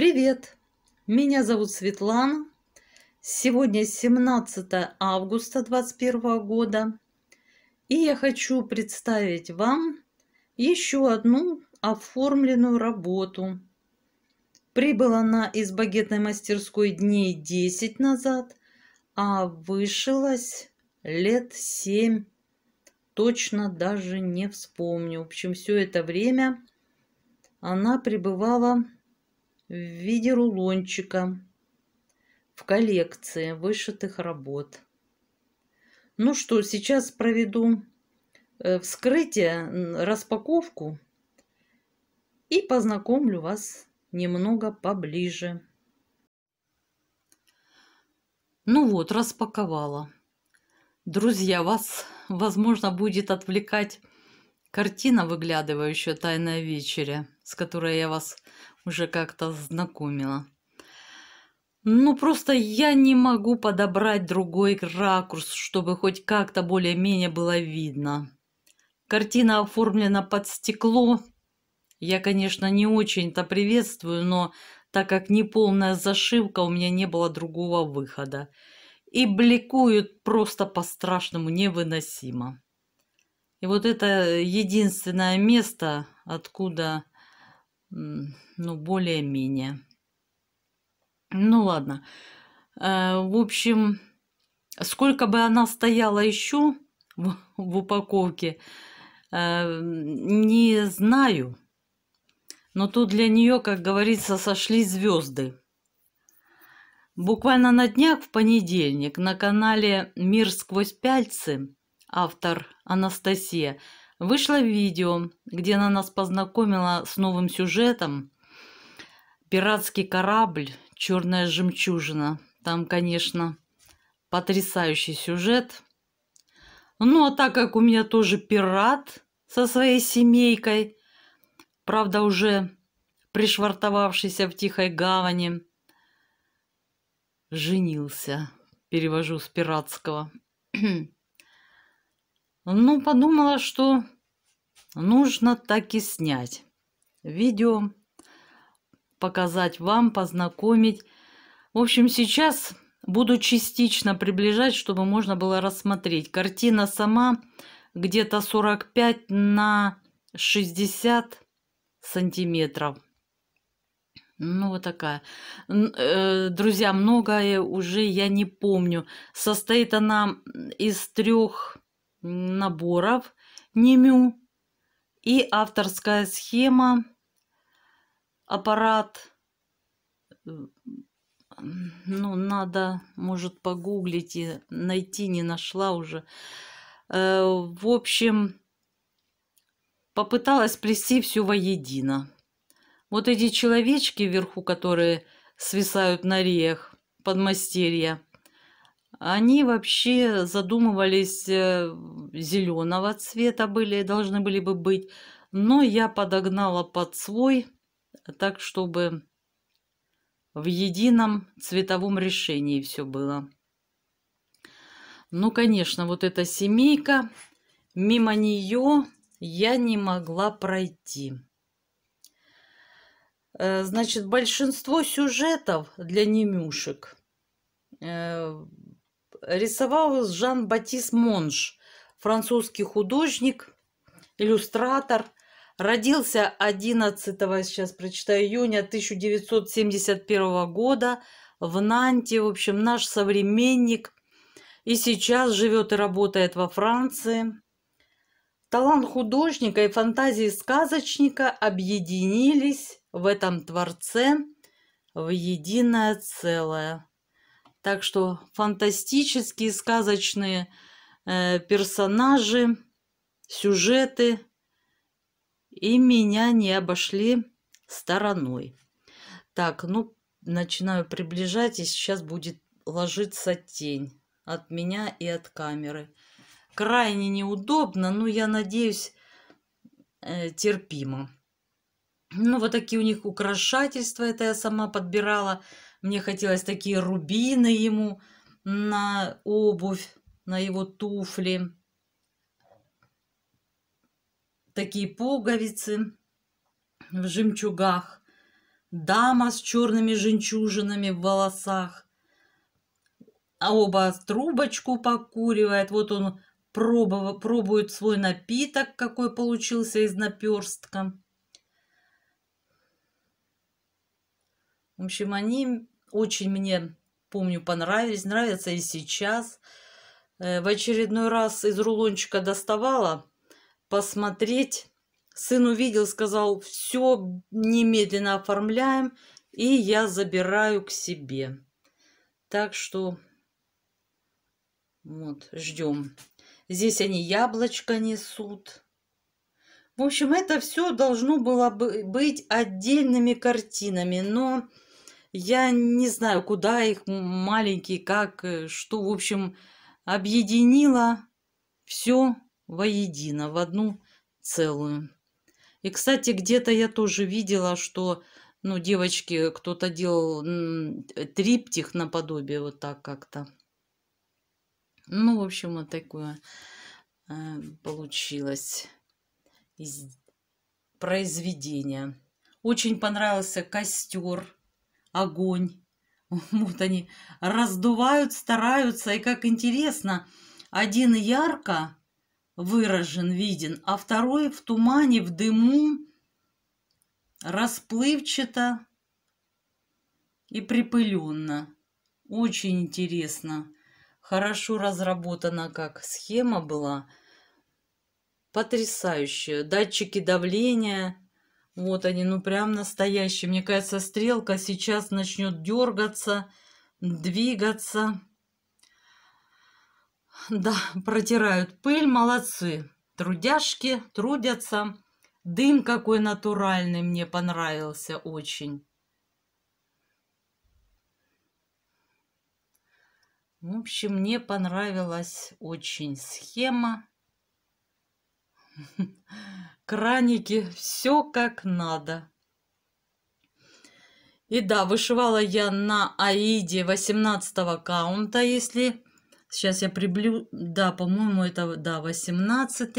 Привет! Меня зовут Светлана. Сегодня 17 августа 2021 года. И я хочу представить вам еще одну оформленную работу. Прибыла она из багетной мастерской дней 10 назад, а вышилась лет 7. Точно даже не вспомню. В общем, все это время она пребывала в виде рулончика в коллекции вышитых работ. Ну что, сейчас проведу э, вскрытие, распаковку и познакомлю вас немного поближе. Ну вот, распаковала. Друзья, вас, возможно, будет отвлекать картина, выглядывающая «Тайная вечеря», с которой я вас уже как-то знакомила. Ну, просто я не могу подобрать другой ракурс, чтобы хоть как-то более-менее было видно. Картина оформлена под стекло. Я, конечно, не очень-то приветствую, но так как неполная зашивка, у меня не было другого выхода. И бликуют просто по-страшному невыносимо. И вот это единственное место, откуда ну, более-менее. Ну, ладно. Э, в общем, сколько бы она стояла еще в, упаковке, э, не знаю. Но тут для нее, как говорится, сошли звезды. Буквально на днях в понедельник на канале «Мир сквозь пяльцы» автор Анастасия – Вышло видео, где она нас познакомила с новым сюжетом «Пиратский корабль. Черная жемчужина». Там, конечно, потрясающий сюжет. Ну, а так как у меня тоже пират со своей семейкой, правда, уже пришвартовавшийся в тихой гавани, женился, перевожу с пиратского. Ну, подумала, что нужно так и снять видео, показать вам, познакомить. В общем, сейчас буду частично приближать, чтобы можно было рассмотреть. Картина сама где-то 45 на 60 сантиметров. Ну, вот такая. Э, друзья, многое уже я не помню. Состоит она из трех наборов НЕМЮ и авторская схема, аппарат, э, ну, надо, может, погуглить и найти, не нашла уже. Э, в общем, попыталась плести все воедино. Вот эти человечки вверху, которые свисают на реях, подмастерья – они вообще задумывались э, зеленого цвета были, должны были бы быть. Но я подогнала под свой, так чтобы в едином цветовом решении все было. Ну, конечно, вот эта семейка, мимо нее я не могла пройти. Э, значит, большинство сюжетов для немюшек э, рисовал жан Батист Монж, французский художник, иллюстратор. Родился 11, сейчас прочитаю, июня 1971 года в Нанте. В общем, наш современник. И сейчас живет и работает во Франции. Талант художника и фантазии сказочника объединились в этом творце в единое целое. Так что фантастические, сказочные э, персонажи, сюжеты. И меня не обошли стороной. Так, ну, начинаю приближать, и сейчас будет ложиться тень от меня и от камеры. Крайне неудобно, но я надеюсь, э, терпимо. Ну, вот такие у них украшательства, это я сама подбирала. Мне хотелось такие рубины ему на обувь, на его туфли. Такие пуговицы в жемчугах. Дама с черными жемчужинами в волосах. А оба трубочку покуривает. Вот он пробов... пробует свой напиток, какой получился из наперстка. В общем, они очень мне, помню, понравились. Нравятся и сейчас. Э, в очередной раз из рулончика доставала посмотреть. Сын увидел, сказал, все, немедленно оформляем, и я забираю к себе. Так что вот, ждем. Здесь они яблочко несут. В общем, это все должно было бы быть отдельными картинами, но я не знаю, куда их маленькие, как, э, что, в общем, объединила все воедино, в одну целую. И, кстати, где-то я тоже видела, что, ну, девочки, кто-то делал триптих наподобие, вот так как-то. Ну, в общем, вот такое э, получилось из произведения. Очень понравился костер огонь. Вот они раздувают, стараются, и как интересно, один ярко выражен, виден, а второй в тумане, в дыму, расплывчато и припыленно. Очень интересно. Хорошо разработана как схема была. Потрясающе. Датчики давления – вот они, ну прям настоящие. Мне кажется, стрелка сейчас начнет дергаться, двигаться. Да, протирают пыль, молодцы. Трудяшки трудятся. Дым какой натуральный мне понравился очень. В общем, мне понравилась очень схема. краники, все как надо. И да, вышивала я на Аиде 18 каунта, если... Сейчас я приблю... Да, по-моему, это, да, 18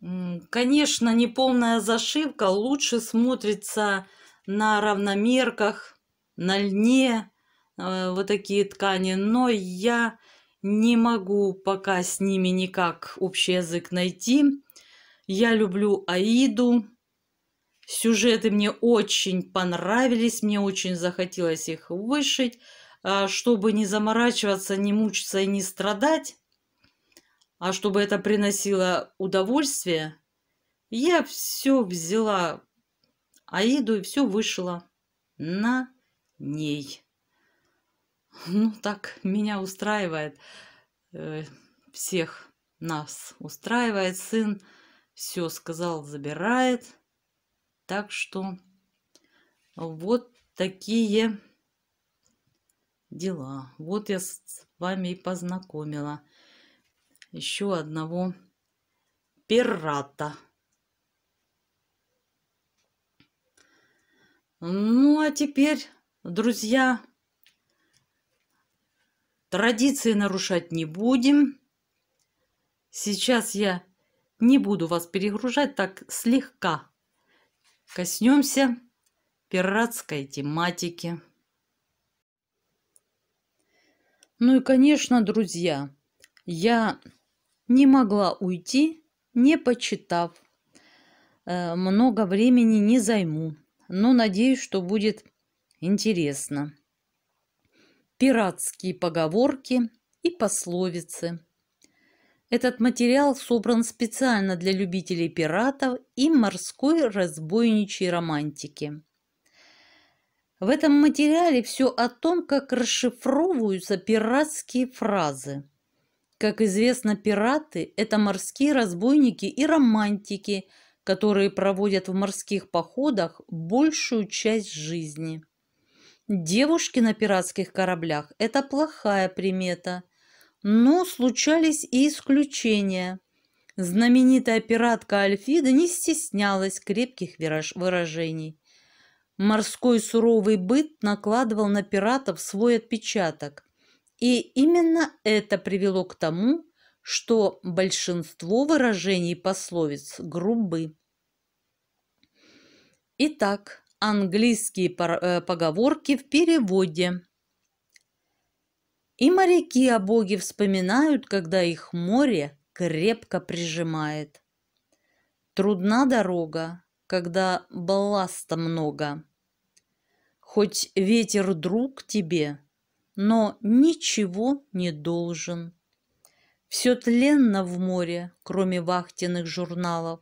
-й. Конечно, неполная зашивка лучше смотрится на равномерках, на льне, э, вот такие ткани, но я не могу пока с ними никак общий язык найти. Я люблю Аиду. Сюжеты мне очень понравились, мне очень захотелось их вышить, а чтобы не заморачиваться, не мучиться и не страдать, а чтобы это приносило удовольствие. Я все взяла Аиду и все вышила на ней. Ну так меня устраивает, э, всех нас устраивает сын все сказал, забирает. Так что вот такие дела. Вот я с вами и познакомила еще одного пирата. Ну, а теперь, друзья, традиции нарушать не будем. Сейчас я не буду вас перегружать так слегка. Коснемся пиратской тематики. Ну и, конечно, друзья, я не могла уйти, не почитав. Э, много времени не займу, но надеюсь, что будет интересно. Пиратские поговорки и пословицы – этот материал собран специально для любителей пиратов и морской разбойничьей романтики. В этом материале все о том, как расшифровываются пиратские фразы. Как известно, пираты – это морские разбойники и романтики, которые проводят в морских походах большую часть жизни. Девушки на пиратских кораблях – это плохая примета – но случались и исключения. Знаменитая пиратка Альфида не стеснялась крепких выражений. Морской суровый быт накладывал на пиратов свой отпечаток. И именно это привело к тому, что большинство выражений пословиц грубы. Итак, английские э, поговорки в переводе. И моряки о Боге вспоминают, когда их море крепко прижимает. Трудна дорога, когда балласта много. Хоть ветер друг тебе, но ничего не должен. Все тленно в море, кроме вахтенных журналов.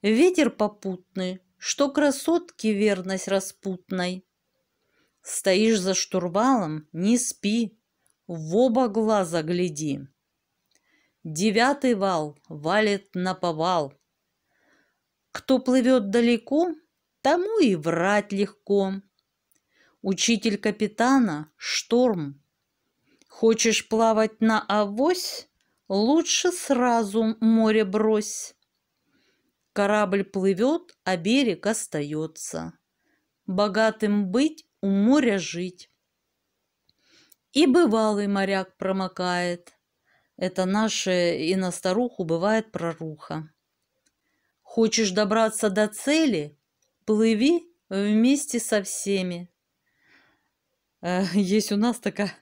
Ветер попутный, что красотки верность распутной, Стоишь за штурвалом, не спи, в оба глаза гляди. Девятый вал валит на повал. Кто плывет далеко, тому и врать легко. Учитель капитана – шторм. Хочешь плавать на авось, лучше сразу море брось. Корабль плывет, а берег остается. Богатым быть у моря жить. И бывалый моряк промокает. Это наше и на старуху бывает проруха. Хочешь добраться до цели? Плыви вместе со всеми. Е, э, есть у нас такая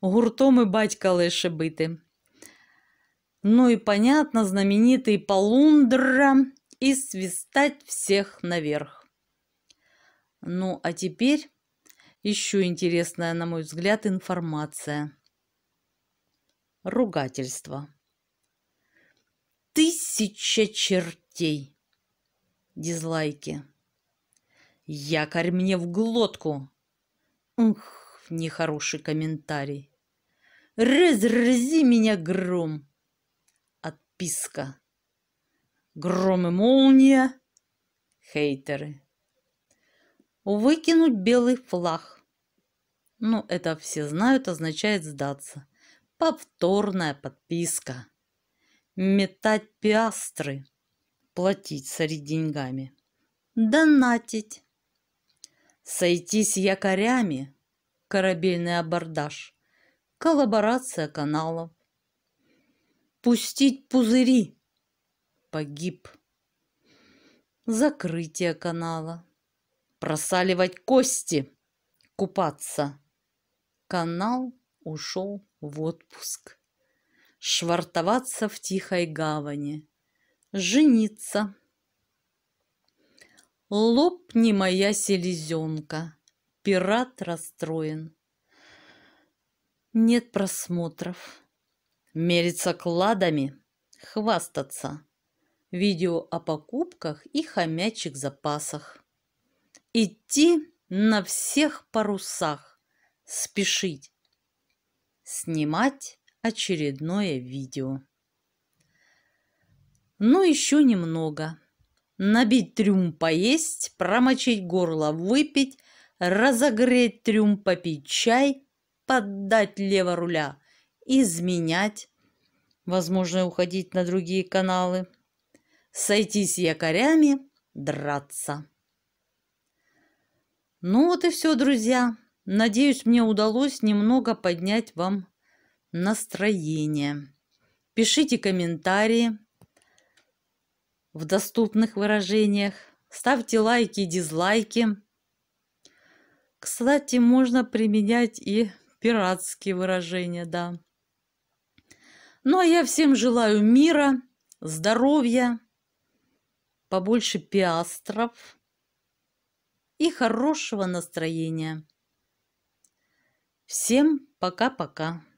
гуртом и батька лише бити. Ну и понятно, знаменитый полундра и свистать всех наверх. Ну а теперь еще интересная, на мой взгляд, информация. Ругательство. Тысяча чертей. Дизлайки. Якорь мне в глотку. Ух, нехороший комментарий. Разрази меня гром. Отписка. Гром и молния. Хейтеры. Выкинуть белый флаг. Ну, это все знают, означает сдаться. Повторная подписка. Метать пиастры. Платить сори деньгами. Донатить. сойтись якорями. Корабельный абордаж. Коллаборация каналов. Пустить пузыри. Погиб. Закрытие канала просаливать кости, купаться. Канал ушел в отпуск. Швартоваться в тихой гавани. Жениться. Лопни моя селезенка. Пират расстроен. Нет просмотров. Мериться кладами. Хвастаться. Видео о покупках и хомячих запасах. Идти на всех парусах, спешить, снимать очередное видео. Ну, еще немного. Набить трюм поесть, промочить горло выпить, разогреть трюм попить чай, поддать лево руля, изменять, возможно, уходить на другие каналы, сойтись якорями, драться. Ну вот и все, друзья. Надеюсь, мне удалось немного поднять вам настроение. Пишите комментарии в доступных выражениях. Ставьте лайки и дизлайки. Кстати, можно применять и пиратские выражения, да. Ну, а я всем желаю мира, здоровья, побольше пиастров – и хорошего настроения. Всем пока-пока.